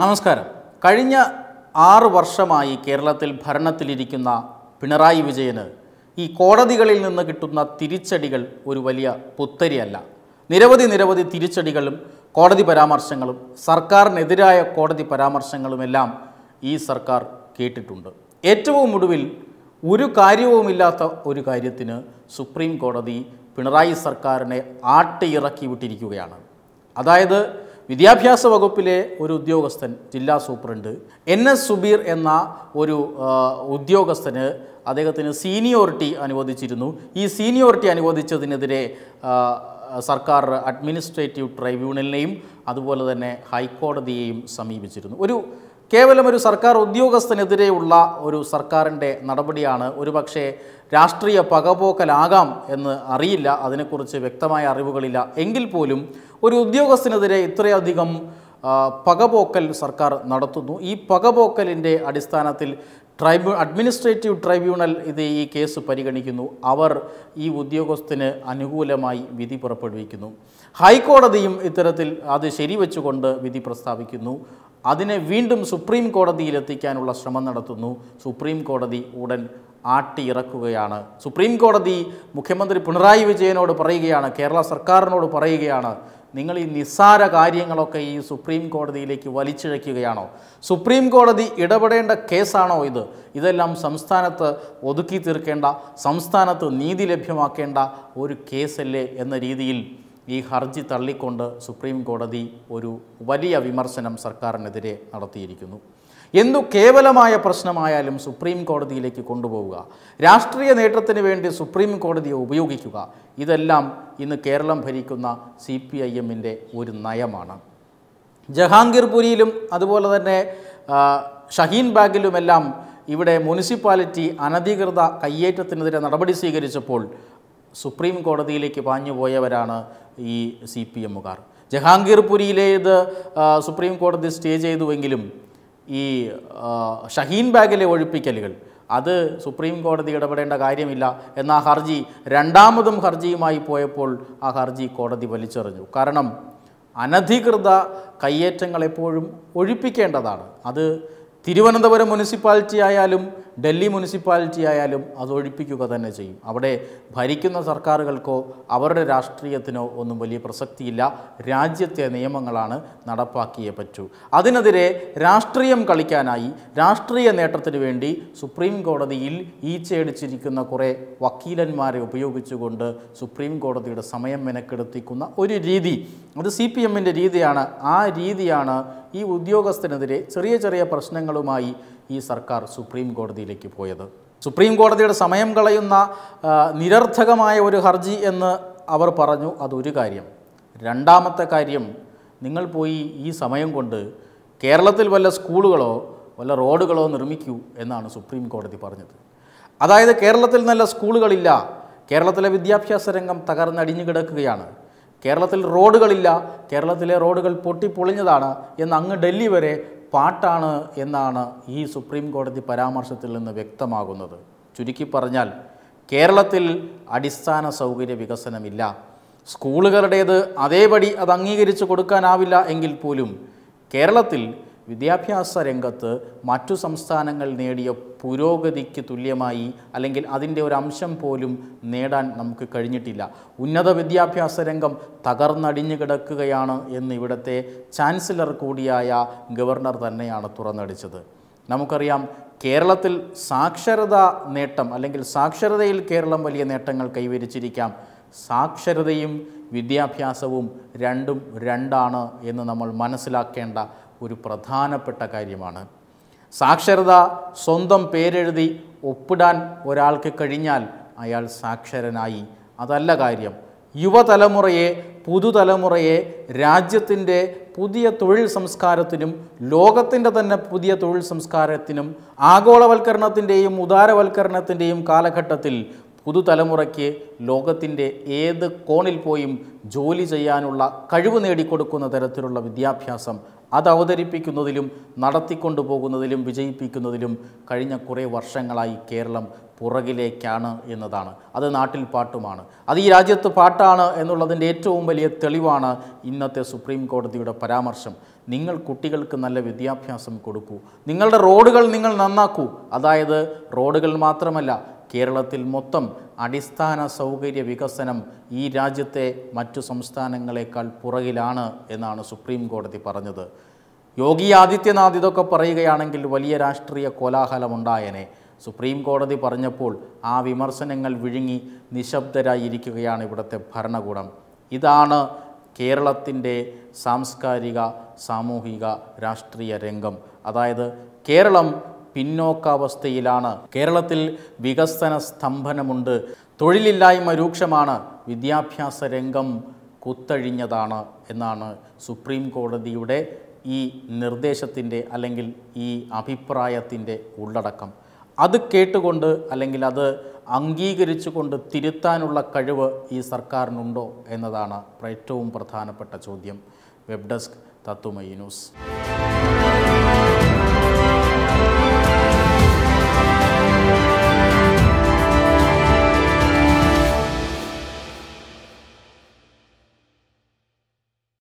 നമസ്കാരം കഴിഞ്ഞ ആറു വർഷമായി കേരളത്തിൽ ഭരണത്തിലിരിക്കുന്ന പിണറായി വിജയന് ഈ കോടതികളിൽ നിന്ന് കിട്ടുന്ന തിരിച്ചടികൾ ഒരു വലിയ പുത്തരിയല്ല നിരവധി നിരവധി തിരിച്ചടികളും കോടതി പരാമർശങ്ങളും സർക്കാരിനെതിരായ കോടതി പരാമർശങ്ങളുമെല്ലാം ഈ സർക്കാർ കേട്ടിട്ടുണ്ട് ഏറ്റവും ഒടുവിൽ ഒരു കാര്യവുമില്ലാത്ത ഒരു കാര്യത്തിന് സുപ്രീം കോടതി പിണറായി സർക്കാരിനെ ആട്ടിയിറക്കി വിട്ടിരിക്കുകയാണ് അതായത് വിദ്യാഭ്യാസ വകുപ്പിലെ ഒരു ഉദ്യോഗസ്ഥൻ ജില്ലാ സൂപ്രണ്ട് എൻ എസ് സുബീർ എന്ന ഒരു ഉദ്യോഗസ്ഥന് അദ്ദേഹത്തിന് സീനിയോറിറ്റി അനുവദിച്ചിരുന്നു ഈ സീനിയോറിറ്റി അനുവദിച്ചതിനെതിരെ സർക്കാർ അഡ്മിനിസ്ട്രേറ്റീവ് ട്രൈബ്യൂണലിനെയും അതുപോലെ തന്നെ ഹൈക്കോടതിയെയും സമീപിച്ചിരുന്നു ഒരു കേവലം ഒരു സർക്കാർ ഉദ്യോഗസ്ഥനെതിരെയുള്ള ഒരു സർക്കാരിൻ്റെ നടപടിയാണ് ഒരുപക്ഷെ രാഷ്ട്രീയ പകപോക്കലാകാം എന്ന് അറിയില്ല അതിനെക്കുറിച്ച് വ്യക്തമായ അറിവുകളില്ല എങ്കിൽ പോലും ഒരു ഉദ്യോഗസ്ഥനെതിരെ ഇത്രയധികം പകപോക്കൽ സർക്കാർ നടത്തുന്നു ഈ പകപോക്കലിൻ്റെ അടിസ്ഥാനത്തിൽ ട്രൈബ്യൂ അഡ്മിനിസ്ട്രേറ്റീവ് ട്രൈബ്യൂണൽ ഇത് ഈ കേസ് പരിഗണിക്കുന്നു അവർ ഈ ഉദ്യോഗസ്ഥന് അനുകൂലമായി വിധി പുറപ്പെടുവിക്കുന്നു ഹൈക്കോടതിയും ഇത്തരത്തിൽ അത് ശരിവെച്ചുകൊണ്ട് വിധി പ്രസ്താവിക്കുന്നു അതിനെ വീണ്ടും സുപ്രീം കോടതിയിലെത്തിക്കാനുള്ള ശ്രമം നടത്തുന്നു സുപ്രീം കോടതി ഉടൻ ആട്ടിയിറക്കുകയാണ് സുപ്രീം കോടതി മുഖ്യമന്ത്രി പിണറായി വിജയനോട് പറയുകയാണ് കേരള സർക്കാരിനോട് പറയുകയാണ് നിങ്ങൾ ഈ നിസ്സാര കാര്യങ്ങളൊക്കെ ഈ സുപ്രീം കോടതിയിലേക്ക് വലിച്ചിഴയ്ക്കുകയാണോ സുപ്രീം കോടതി ഇടപെടേണ്ട കേസാണോ ഇത് ഇതെല്ലാം സംസ്ഥാനത്ത് ഒതുക്കി തീർക്കേണ്ട സംസ്ഥാനത്ത് നീതി ലഭ്യമാക്കേണ്ട ഒരു കേസല്ലേ എന്ന രീതിയിൽ ഈ ഹർജി തള്ളിക്കൊണ്ട് സുപ്രീം കോടതി ഒരു വലിയ വിമർശനം സർക്കാരിനെതിരെ നടത്തിയിരിക്കുന്നു എന്തു കേവലമായ പ്രശ്നമായാലും സുപ്രീം കോടതിയിലേക്ക് കൊണ്ടുപോവുക രാഷ്ട്രീയ നേട്ടത്തിന് വേണ്ടി സുപ്രീം കോടതിയെ ഉപയോഗിക്കുക ഇതെല്ലാം ഇന്ന് കേരളം ഭരിക്കുന്ന സി പി ഐ എമ്മിൻ്റെ ഒരു നയമാണ് ജഹാംഗീർപുരിയിലും അതുപോലെ തന്നെ ഷഹീൻബാഗിലുമെല്ലാം ഇവിടെ മുനിസിപ്പാലിറ്റി അനധികൃത കയ്യേറ്റത്തിനെതിരെ നടപടി സ്വീകരിച്ചപ്പോൾ സുപ്രീം കോടതിയിലേക്ക് പാഞ്ഞുപോയവരാണ് ഈ സി പി എമ്മുകാർ ജഹാംഗീർപുരിയിലേത് സുപ്രീം കോടതി സ്റ്റേ ചെയ്തുവെങ്കിലും ഈ ഷഹീൻ ബാഗിലെ ഒഴിപ്പിക്കലുകൾ അത് സുപ്രീം കോടതി ഇടപെടേണ്ട കാര്യമില്ല എന്ന ആ ഹർജി രണ്ടാമതും ഹർജിയുമായി പോയപ്പോൾ ആ ഹർജി കോടതി വലിച്ചെറിഞ്ഞു കാരണം അനധികൃത കയ്യേറ്റങ്ങളെപ്പോഴും എപ്പോഴും ഒഴിപ്പിക്കേണ്ടതാണ് അത് തിരുവനന്തപുരം മുനിസിപ്പാലിറ്റി ആയാലും ഡൽഹി മുനിസിപ്പാലിറ്റി ആയാലും അത് ഒഴിപ്പിക്കുക തന്നെ ചെയ്യും അവിടെ ഭരിക്കുന്ന സർക്കാരുകൾക്കോ അവരുടെ രാഷ്ട്രീയത്തിനോ ഒന്നും വലിയ പ്രസക്തിയില്ല രാജ്യത്തെ നിയമങ്ങളാണ് നടപ്പാക്കിയേ പറ്റൂ അതിനെതിരെ രാഷ്ട്രീയം കളിക്കാനായി രാഷ്ട്രീയ നേട്ടത്തിന് വേണ്ടി സുപ്രീം കോടതിയിൽ ഈച്ചയടിച്ചിരിക്കുന്ന കുറേ വക്കീലന്മാരെ ഉപയോഗിച്ചുകൊണ്ട് സുപ്രീം കോടതിയുടെ സമയം മെനക്കെടുത്തിക്കുന്ന ഒരു രീതി അത് സി പി എമ്മിൻ്റെ രീതിയാണ് ആ രീതിയാണ് ഈ ഉദ്യോഗസ്ഥനെതിരെ ചെറിയ ചെറിയ പ്രശ്നങ്ങളുമായി ഈ സർക്കാർ സുപ്രീം കോടതിയിലേക്ക് പോയത് സുപ്രീം കോടതിയുടെ സമയം കളയുന്ന നിരർത്ഥകമായ ഒരു ഹർജി എന്ന് അവർ പറഞ്ഞു അതൊരു കാര്യം രണ്ടാമത്തെ കാര്യം നിങ്ങൾ പോയി ഈ സമയം കൊണ്ട് കേരളത്തിൽ വല്ല സ്കൂളുകളോ വല്ല റോഡുകളോ നിർമ്മിക്കൂ എന്നാണ് സുപ്രീം കോടതി പറഞ്ഞത് അതായത് കേരളത്തിൽ നല്ല സ്കൂളുകളില്ല കേരളത്തിലെ വിദ്യാഭ്യാസ രംഗം തകർന്നടിഞ്ഞു കിടക്കുകയാണ് കേരളത്തിൽ റോഡുകളില്ല കേരളത്തിലെ റോഡുകൾ പൊട്ടിപ്പൊളിഞ്ഞതാണ് എന്ന് അങ്ങ് ഡൽഹി വരെ പാട്ടാണ് എന്നാണ് ഈ സുപ്രീം കോടതി പരാമർശത്തിൽ നിന്ന് വ്യക്തമാകുന്നത് ചുരുക്കി പറഞ്ഞാൽ കേരളത്തിൽ അടിസ്ഥാന സൗകര്യ വികസനമില്ല സ്കൂളുകളുടേത് അതേപടി അത് അംഗീകരിച്ചു കൊടുക്കാനാവില്ല എങ്കിൽ പോലും കേരളത്തിൽ വിദ്യാഭ്യാസ രംഗത്ത് മറ്റു സംസ്ഥാനങ്ങൾ നേടിയ പുരോഗതിക്ക് തുല്യമായി അല്ലെങ്കിൽ അതിൻ്റെ ഒരു അംശം പോലും നേടാൻ നമുക്ക് കഴിഞ്ഞിട്ടില്ല ഉന്നത വിദ്യാഭ്യാസ രംഗം തകർന്നടിഞ്ഞു കിടക്കുകയാണ് എന്ന് ഇവിടുത്തെ ചാൻസലർ കൂടിയായ ഗവർണർ തന്നെയാണ് തുറന്നടിച്ചത് നമുക്കറിയാം കേരളത്തിൽ സാക്ഷരതാ നേട്ടം അല്ലെങ്കിൽ സാക്ഷരതയിൽ കേരളം വലിയ നേട്ടങ്ങൾ കൈവരിച്ചിരിക്കാം സാക്ഷരതയും വിദ്യാഭ്യാസവും രണ്ടും രണ്ടാണ് എന്ന് നമ്മൾ മനസ്സിലാക്കേണ്ട ഒരു പ്രധാനപ്പെട്ട കാര്യമാണ് സാക്ഷരത സ്വന്തം പേരെഴുതി ഒപ്പിടാൻ ഒരാൾക്ക് കഴിഞ്ഞാൽ അയാൾ സാക്ഷരനായി അതല്ല കാര്യം യുവതലമുറയെ പുതുതലമുറയെ രാജ്യത്തിൻ്റെ പുതിയ തൊഴിൽ സംസ്കാരത്തിനും ലോകത്തിൻ്റെ തന്നെ പുതിയ തൊഴിൽ സംസ്കാരത്തിനും ആഗോളവൽക്കരണത്തിൻ്റെയും ഉദാരവൽക്കരണത്തിൻ്റെയും കാലഘട്ടത്തിൽ പുതുതലമുറയ്ക്ക് ലോകത്തിൻ്റെ ഏത് കോണിൽ പോയും ജോലി ചെയ്യാനുള്ള കഴിവ് നേടിക്കൊടുക്കുന്ന തരത്തിലുള്ള വിദ്യാഭ്യാസം അത് അവതരിപ്പിക്കുന്നതിലും നടത്തിക്കൊണ്ടുപോകുന്നതിലും വിജയിപ്പിക്കുന്നതിലും കഴിഞ്ഞ കുറേ വർഷങ്ങളായി കേരളം പുറകിലേക്കാണ് എന്നതാണ് അത് നാട്ടിൽ പാട്ടുമാണ് അത് ഈ രാജ്യത്ത് പാട്ടാണ് എന്നുള്ളതിൻ്റെ ഏറ്റവും വലിയ തെളിവാണ് ഇന്നത്തെ സുപ്രീം കോടതിയുടെ പരാമർശം നിങ്ങൾ കുട്ടികൾക്ക് നല്ല വിദ്യാഭ്യാസം കൊടുക്കൂ നിങ്ങളുടെ റോഡുകൾ നിങ്ങൾ നന്നാക്കൂ അതായത് റോഡുകൾ മാത്രമല്ല കേരളത്തിൽ മൊത്തം അടിസ്ഥാന സൗകര്യ വികസനം ഈ രാജ്യത്തെ മറ്റു സംസ്ഥാനങ്ങളെക്കാൾ പുറകിലാണ് എന്നാണ് സുപ്രീം കോടതി പറഞ്ഞത് യോഗി ആദിത്യനാഥ് ഇതൊക്കെ പറയുകയാണെങ്കിൽ വലിയ രാഷ്ട്രീയ കോലാഹലമുണ്ടായനെ സുപ്രീം കോടതി പറഞ്ഞപ്പോൾ ആ വിമർശനങ്ങൾ വിഴുങ്ങി നിശബ്ദരായിരിക്കുകയാണ് ഇവിടുത്തെ ഭരണകൂടം ഇതാണ് കേരളത്തിൻ്റെ സാംസ്കാരിക സാമൂഹിക രാഷ്ട്രീയ രംഗം അതായത് കേരളം പിന്നോക്കാവസ്ഥയിലാണ് കേരളത്തിൽ വികസന സ്തംഭനമുണ്ട് തൊഴിലില്ലായ്മ രൂക്ഷമാണ് വിദ്യാഭ്യാസ രംഗം കുത്തഴിഞ്ഞതാണ് എന്നാണ് സുപ്രീം കോടതിയുടെ ഈ നിർദ്ദേശത്തിൻ്റെ അല്ലെങ്കിൽ ഈ അഭിപ്രായത്തിൻ്റെ ഉള്ളടക്കം അത് കേട്ടുകൊണ്ട് അല്ലെങ്കിൽ അത് അംഗീകരിച്ചുകൊണ്ട് തിരുത്താനുള്ള കഴിവ് ഈ സർക്കാരിനുണ്ടോ എന്നതാണ് ഏറ്റവും പ്രധാനപ്പെട്ട ചോദ്യം വെബ് ഡെസ്ക് തത്തുമൈ ന്യൂസ്